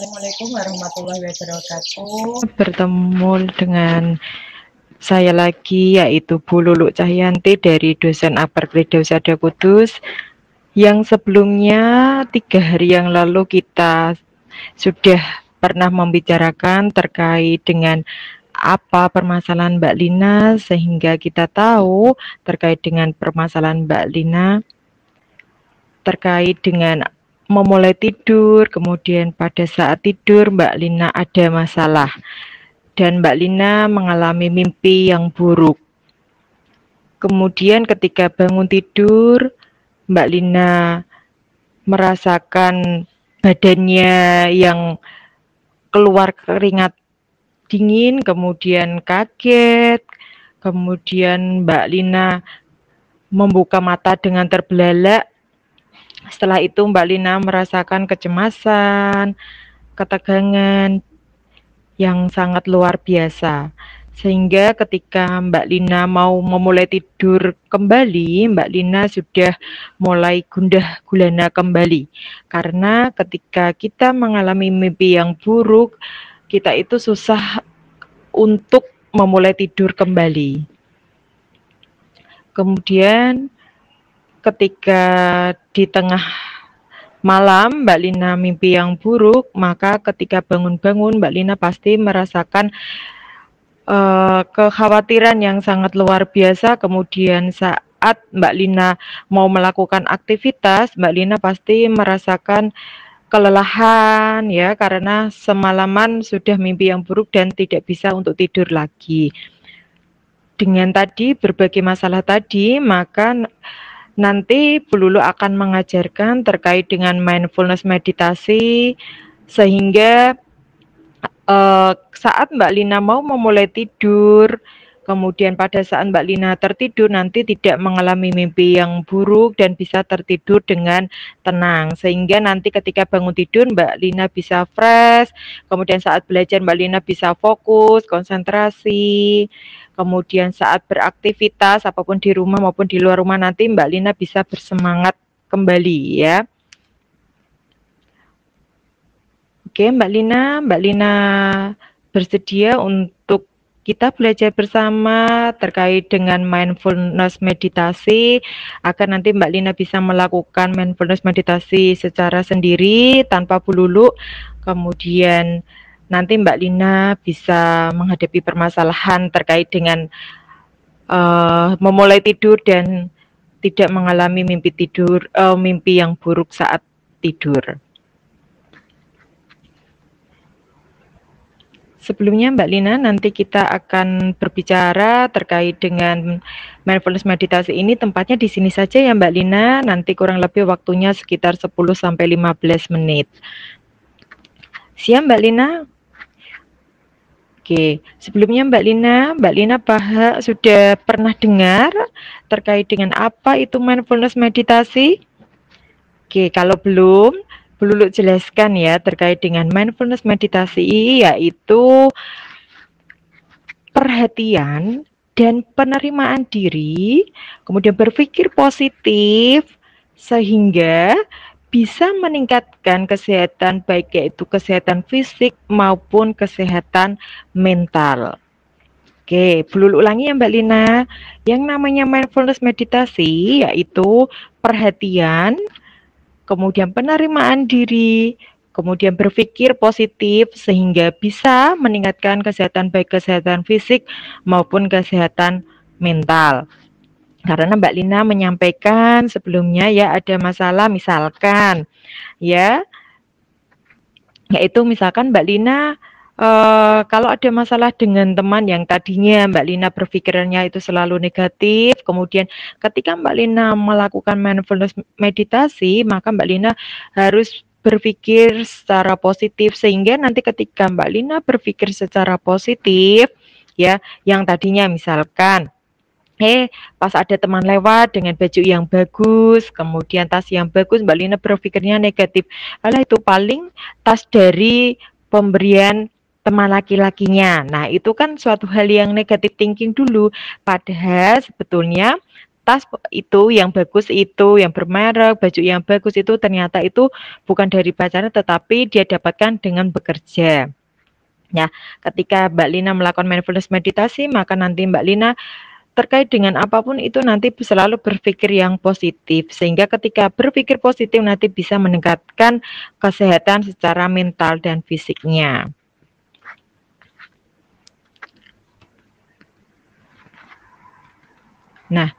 Assalamualaikum warahmatullahi wabarakatuh. Bertemu dengan saya lagi yaitu Bu Lulu Cahyanti dari dosen Apartheid Usada Kudus yang sebelumnya tiga hari yang lalu kita sudah pernah membicarakan terkait dengan apa permasalahan Mbak Lina sehingga kita tahu terkait dengan permasalahan Mbak Lina terkait dengan memulai tidur, kemudian pada saat tidur Mbak Lina ada masalah dan Mbak Lina mengalami mimpi yang buruk. Kemudian ketika bangun tidur, Mbak Lina merasakan badannya yang keluar keringat dingin, kemudian kaget, kemudian Mbak Lina membuka mata dengan terbelalak setelah itu Mbak Lina merasakan kecemasan, ketegangan yang sangat luar biasa. Sehingga ketika Mbak Lina mau memulai tidur kembali, Mbak Lina sudah mulai gundah gulana kembali. Karena ketika kita mengalami mimpi yang buruk, kita itu susah untuk memulai tidur kembali. Kemudian ketika di tengah malam Mbak Lina mimpi yang buruk, maka ketika bangun-bangun Mbak Lina pasti merasakan uh, kekhawatiran yang sangat luar biasa. Kemudian saat Mbak Lina mau melakukan aktivitas, Mbak Lina pasti merasakan kelelahan ya karena semalaman sudah mimpi yang buruk dan tidak bisa untuk tidur lagi. Dengan tadi berbagai masalah tadi, maka Nanti Bululu akan mengajarkan terkait dengan mindfulness meditasi sehingga uh, saat Mbak Lina mau memulai tidur, kemudian pada saat Mbak Lina tertidur nanti tidak mengalami mimpi yang buruk dan bisa tertidur dengan tenang sehingga nanti ketika bangun tidur Mbak Lina bisa fresh, kemudian saat belajar Mbak Lina bisa fokus, konsentrasi, kemudian saat beraktivitas apapun di rumah maupun di luar rumah nanti Mbak Lina bisa bersemangat kembali ya. Oke, Mbak Lina, Mbak Lina bersedia untuk kita belajar bersama terkait dengan mindfulness meditasi agar nanti Mbak Lina bisa melakukan mindfulness meditasi secara sendiri tanpa bululu kemudian nanti Mbak Lina bisa menghadapi permasalahan terkait dengan uh, memulai tidur dan tidak mengalami mimpi tidur, uh, mimpi yang buruk saat tidur. Sebelumnya Mbak Lina, nanti kita akan berbicara terkait dengan mindfulness meditasi ini tempatnya di sini saja ya Mbak Lina. Nanti kurang lebih waktunya sekitar 10 sampai 15 menit. Siap Mbak Lina? Oke, sebelumnya Mbak Lina, Mbak Lina Paha sudah pernah dengar terkait dengan apa itu mindfulness meditasi? Oke, kalau belum, Belulu jelaskan ya terkait dengan mindfulness meditasi yaitu perhatian dan penerimaan diri, kemudian berpikir positif sehingga bisa meningkatkan kesehatan baik yaitu kesehatan fisik maupun kesehatan mental. Oke, belul ulangi ya Mbak Lina. Yang namanya mindfulness meditasi yaitu perhatian, kemudian penerimaan diri, kemudian berpikir positif sehingga bisa meningkatkan kesehatan baik kesehatan fisik maupun kesehatan mental karena Mbak Lina menyampaikan sebelumnya ya ada masalah misalkan ya yaitu misalkan Mbak Lina Uh, kalau ada masalah dengan teman yang tadinya Mbak Lina berpikirannya itu selalu negatif, kemudian ketika Mbak Lina melakukan mindfulness meditasi, maka Mbak Lina harus berpikir secara positif sehingga nanti ketika Mbak Lina berpikir secara positif ya, yang tadinya misalkan eh pas ada teman lewat dengan baju yang bagus, kemudian tas yang bagus, Mbak Lina berpikirnya negatif. Alah itu paling tas dari pemberian teman laki-lakinya. Nah, itu kan suatu hal yang negatif thinking dulu. Padahal sebetulnya tas itu yang bagus itu yang bermerek baju yang bagus itu ternyata itu bukan dari pacarnya tetapi dia dapatkan dengan bekerja. Ya, ketika Mbak Lina melakukan mindfulness meditasi, maka nanti Mbak Lina terkait dengan apapun itu nanti selalu berpikir yang positif sehingga ketika berpikir positif nanti bisa meningkatkan kesehatan secara mental dan fisiknya. Nah,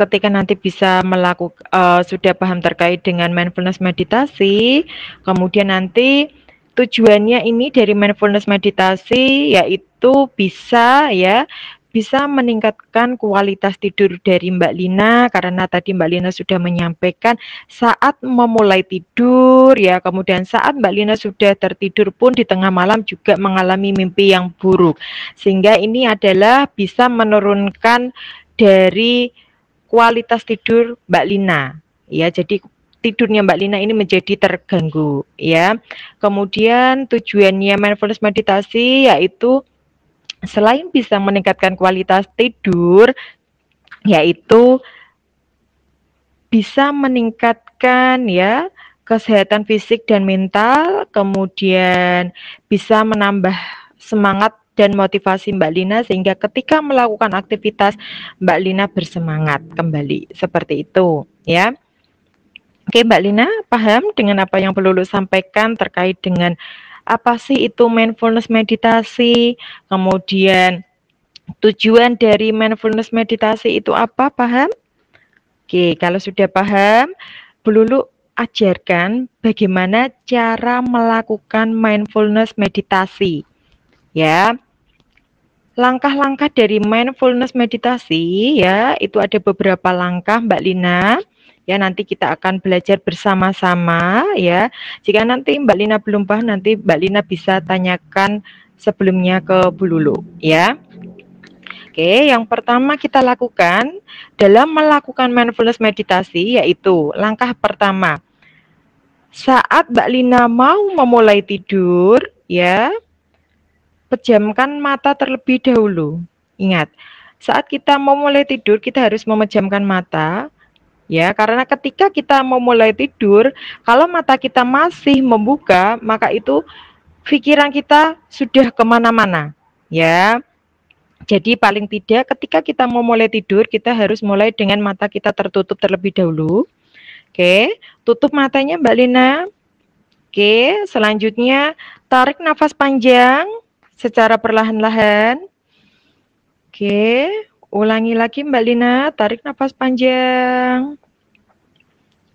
ketika nanti bisa melakukan uh, sudah paham terkait dengan mindfulness meditasi, kemudian nanti tujuannya ini dari mindfulness meditasi yaitu bisa ya bisa meningkatkan kualitas tidur dari Mbak Lina karena tadi Mbak Lina sudah menyampaikan saat memulai tidur ya kemudian saat Mbak Lina sudah tertidur pun di tengah malam juga mengalami mimpi yang buruk sehingga ini adalah bisa menurunkan dari kualitas tidur Mbak Lina ya jadi tidurnya Mbak Lina ini menjadi terganggu ya kemudian tujuannya mindfulness meditasi yaitu Selain bisa meningkatkan kualitas tidur, yaitu bisa meningkatkan ya kesehatan fisik dan mental, kemudian bisa menambah semangat dan motivasi Mbak Lina sehingga ketika melakukan aktivitas Mbak Lina bersemangat kembali seperti itu ya. Oke Mbak Lina paham dengan apa yang perlu sampaikan terkait dengan apa sih itu mindfulness meditasi, kemudian tujuan dari mindfulness meditasi itu apa, paham? Oke, kalau sudah paham, Belulu ajarkan bagaimana cara melakukan mindfulness meditasi. Ya. Langkah-langkah dari mindfulness meditasi ya, itu ada beberapa langkah Mbak Lina ya nanti kita akan belajar bersama-sama ya. Jika nanti Mbak Lina belum paham nanti Mbak Lina bisa tanyakan sebelumnya ke Bu Lulu ya. Oke, yang pertama kita lakukan dalam melakukan mindfulness meditasi yaitu langkah pertama. Saat Mbak Lina mau memulai tidur ya, pejamkan mata terlebih dahulu. Ingat, saat kita mau mulai tidur kita harus memejamkan mata ya karena ketika kita mau mulai tidur kalau mata kita masih membuka maka itu pikiran kita sudah kemana-mana ya jadi paling tidak ketika kita mau mulai tidur kita harus mulai dengan mata kita tertutup terlebih dahulu oke tutup matanya Mbak Lina oke selanjutnya tarik nafas panjang secara perlahan-lahan oke Ulangi lagi Mbak Lina, tarik nafas panjang.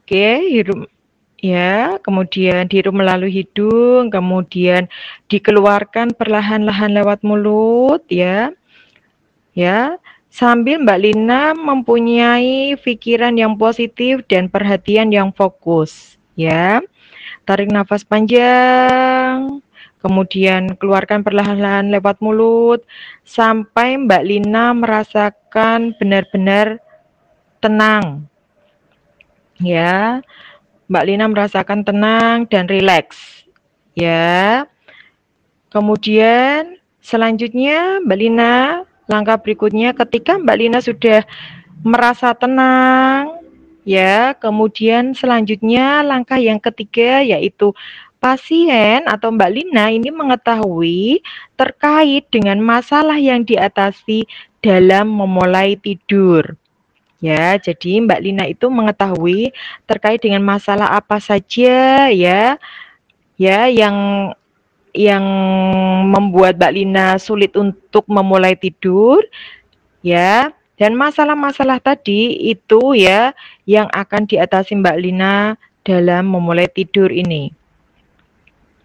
Oke, hirup ya, kemudian dihirup melalui hidung, kemudian dikeluarkan perlahan-lahan lewat mulut ya. Ya, sambil Mbak Lina mempunyai pikiran yang positif dan perhatian yang fokus ya. Tarik nafas panjang kemudian keluarkan perlahan-lahan lewat mulut sampai Mbak Lina merasakan benar-benar tenang. Ya. Mbak Lina merasakan tenang dan rileks. Ya. Kemudian selanjutnya Mbak Lina langkah berikutnya ketika Mbak Lina sudah merasa tenang Ya, kemudian selanjutnya langkah yang ketiga yaitu pasien atau Mbak Lina ini mengetahui terkait dengan masalah yang diatasi dalam memulai tidur. Ya, jadi Mbak Lina itu mengetahui terkait dengan masalah apa saja ya. Ya, yang yang membuat Mbak Lina sulit untuk memulai tidur ya. Dan masalah-masalah tadi itu ya yang akan diatasi Mbak Lina dalam memulai tidur ini.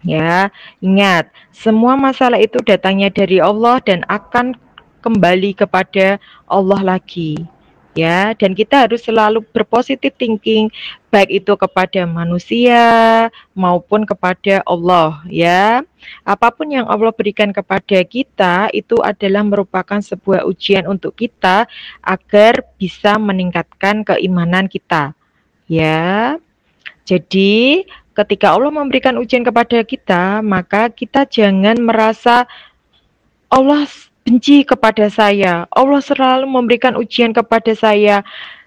Ya, ingat, semua masalah itu datangnya dari Allah dan akan kembali kepada Allah lagi ya dan kita harus selalu berpositif thinking baik itu kepada manusia maupun kepada Allah ya apapun yang Allah berikan kepada kita itu adalah merupakan sebuah ujian untuk kita agar bisa meningkatkan keimanan kita ya jadi ketika Allah memberikan ujian kepada kita maka kita jangan merasa Allah benci kepada saya. Allah selalu memberikan ujian kepada saya.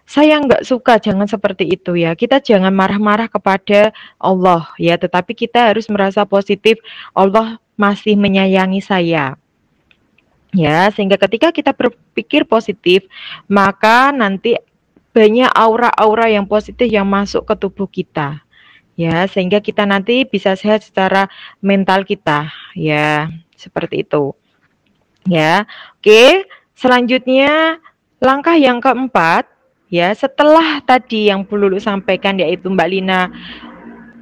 Saya enggak suka, jangan seperti itu ya. Kita jangan marah-marah kepada Allah ya, tetapi kita harus merasa positif. Allah masih menyayangi saya. Ya, sehingga ketika kita berpikir positif, maka nanti banyak aura-aura yang positif yang masuk ke tubuh kita. Ya, sehingga kita nanti bisa sehat secara mental kita. Ya, seperti itu ya. Oke, selanjutnya langkah yang keempat ya, setelah tadi yang Bu sampaikan yaitu Mbak Lina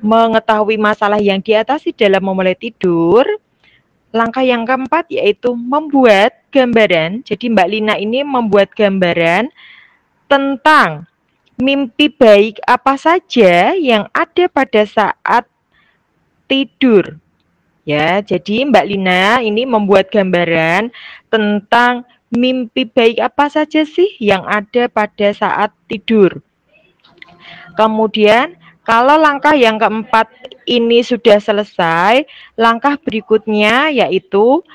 mengetahui masalah yang diatasi dalam memulai tidur, langkah yang keempat yaitu membuat gambaran. Jadi Mbak Lina ini membuat gambaran tentang mimpi baik apa saja yang ada pada saat tidur. Ya, jadi Mbak Lina ini membuat gambaran tentang mimpi baik apa saja sih yang ada pada saat tidur. Kemudian, kalau langkah yang keempat ini sudah selesai, langkah berikutnya yaitu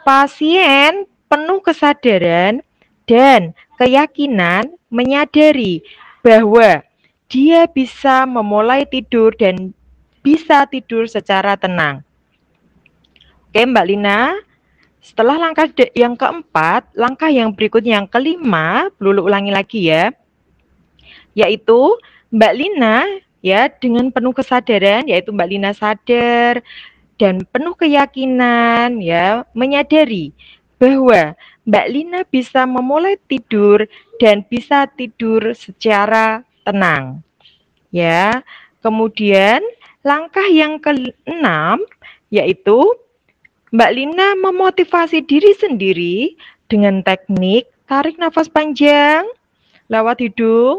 pasien penuh kesadaran dan keyakinan menyadari bahwa dia bisa memulai tidur dan bisa tidur secara tenang. Oke, Mbak Lina. Setelah langkah yang keempat, langkah yang berikutnya yang kelima, perlu ulangi lagi ya, yaitu Mbak Lina ya dengan penuh kesadaran, yaitu Mbak Lina sadar dan penuh keyakinan ya menyadari bahwa Mbak Lina bisa memulai tidur dan bisa tidur secara tenang. Ya. Kemudian langkah yang keenam yaitu Mbak Lina memotivasi diri sendiri dengan teknik tarik nafas panjang lewat hidung,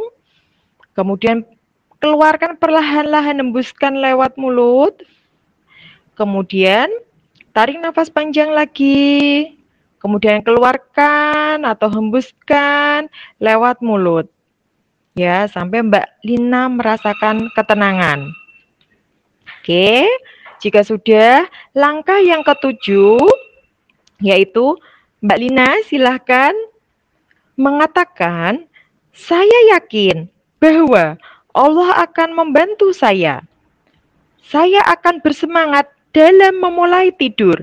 kemudian keluarkan perlahan-lahan hembuskan lewat mulut, kemudian tarik nafas panjang lagi, kemudian keluarkan atau hembuskan lewat mulut. Ya, sampai Mbak Lina merasakan ketenangan. Oke. Okay. Jika sudah, langkah yang ketujuh yaitu Mbak Lina silahkan mengatakan saya yakin bahwa Allah akan membantu saya. Saya akan bersemangat dalam memulai tidur.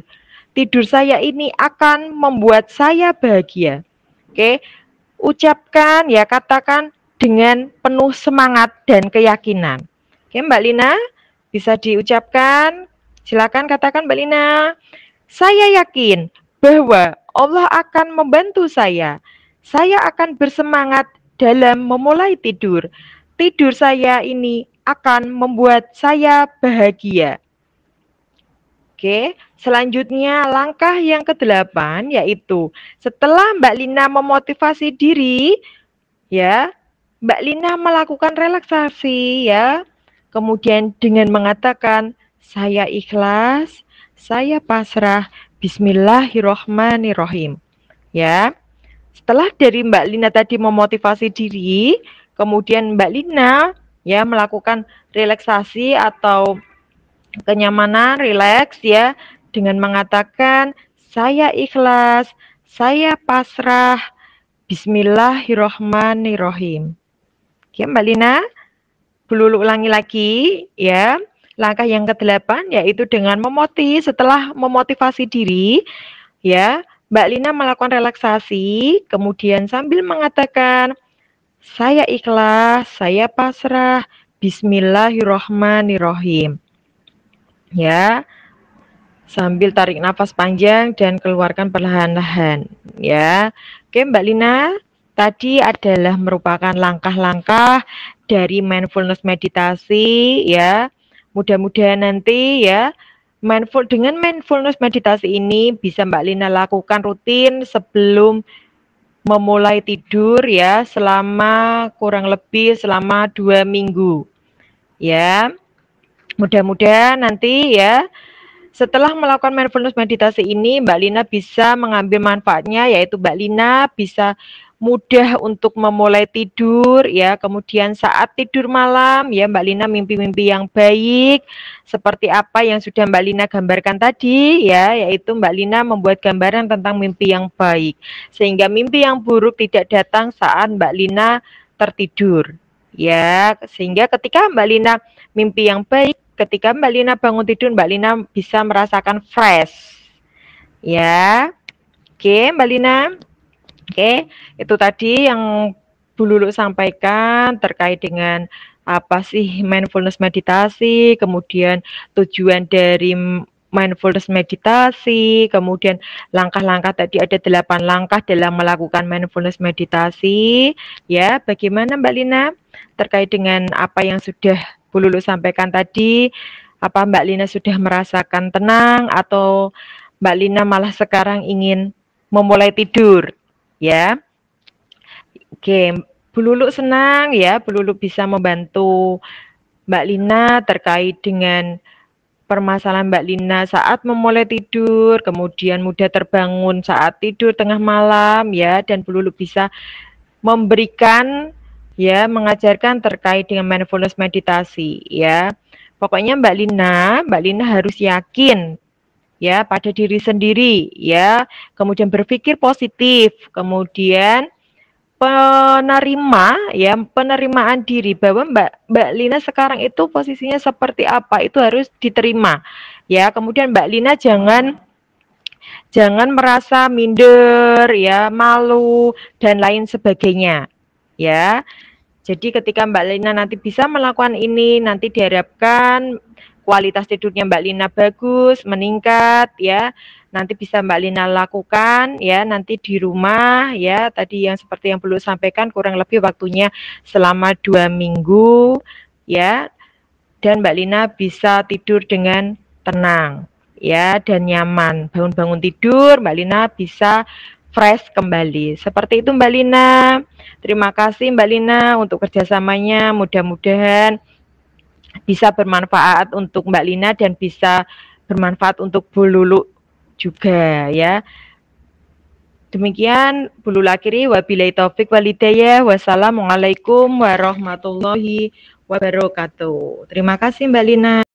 Tidur saya ini akan membuat saya bahagia. Oke, ucapkan ya katakan dengan penuh semangat dan keyakinan. Oke, Mbak Lina, bisa diucapkan Silakan katakan Mbak Lina. Saya yakin bahwa Allah akan membantu saya. Saya akan bersemangat dalam memulai tidur. Tidur saya ini akan membuat saya bahagia. Oke, selanjutnya langkah yang kedelapan yaitu setelah Mbak Lina memotivasi diri, ya, Mbak Lina melakukan relaksasi, ya, kemudian dengan mengatakan saya ikhlas, saya pasrah, bismillahirrohmanirrohim. Ya. Setelah dari Mbak Lina tadi memotivasi diri, kemudian Mbak Lina ya melakukan relaksasi atau kenyamanan, relax ya dengan mengatakan saya ikhlas, saya pasrah, bismillahirrohmanirrohim. Oke ya, Mbak Lina, dulu ulangi lagi ya. Langkah yang kedelapan yaitu dengan memoti setelah memotivasi diri ya, Mbak Lina melakukan relaksasi kemudian sambil mengatakan saya ikhlas, saya pasrah, bismillahirrahmanirrahim. Ya. Sambil tarik nafas panjang dan keluarkan perlahan-lahan ya. Oke, Mbak Lina, tadi adalah merupakan langkah-langkah dari mindfulness meditasi ya Mudah-mudahan nanti ya mindful dengan mindfulness meditasi ini bisa Mbak Lina lakukan rutin sebelum memulai tidur ya selama kurang lebih selama dua minggu ya mudah-mudahan nanti ya setelah melakukan mindfulness meditasi ini Mbak Lina bisa mengambil manfaatnya yaitu Mbak Lina bisa mudah untuk memulai tidur ya. Kemudian saat tidur malam ya Mbak Lina mimpi-mimpi yang baik seperti apa yang sudah Mbak Lina gambarkan tadi ya yaitu Mbak Lina membuat gambaran tentang mimpi yang baik sehingga mimpi yang buruk tidak datang saat Mbak Lina tertidur ya sehingga ketika Mbak Lina mimpi yang baik ketika Mbak Lina bangun tidur Mbak Lina bisa merasakan fresh ya oke Mbak Lina Oke, okay? itu tadi yang Bu Lulu sampaikan terkait dengan apa sih mindfulness meditasi, kemudian tujuan dari mindfulness meditasi, kemudian langkah-langkah tadi ada delapan langkah dalam melakukan mindfulness meditasi. Ya, bagaimana Mbak Lina terkait dengan apa yang sudah Bu Lulu sampaikan tadi? Apa Mbak Lina sudah merasakan tenang atau Mbak Lina malah sekarang ingin memulai tidur? ya. Oke, Bu senang ya, beluluk bisa membantu Mbak Lina terkait dengan permasalahan Mbak Lina saat memulai tidur, kemudian mudah terbangun saat tidur tengah malam ya dan beluluk bisa memberikan ya mengajarkan terkait dengan mindfulness meditasi ya. Pokoknya Mbak Lina, Mbak Lina harus yakin ya pada diri sendiri ya kemudian berpikir positif kemudian penerima ya penerimaan diri bahwa Mbak Mbak Lina sekarang itu posisinya seperti apa itu harus diterima ya kemudian Mbak Lina jangan jangan merasa minder ya malu dan lain sebagainya ya jadi ketika Mbak Lina nanti bisa melakukan ini nanti diharapkan kualitas tidurnya Mbak Lina bagus, meningkat ya. Nanti bisa Mbak Lina lakukan ya nanti di rumah ya. Tadi yang seperti yang perlu sampaikan kurang lebih waktunya selama dua minggu ya. Dan Mbak Lina bisa tidur dengan tenang ya dan nyaman. Bangun-bangun tidur Mbak Lina bisa fresh kembali. Seperti itu Mbak Lina. Terima kasih Mbak Lina untuk kerjasamanya. Mudah-mudahan bisa bermanfaat untuk Mbak Lina dan bisa bermanfaat untuk Bu Lulu juga ya. Demikian bulu lakiri wabillahi taufik walhidayah wassalamualaikum warahmatullahi wabarakatuh. Terima kasih Mbak Lina.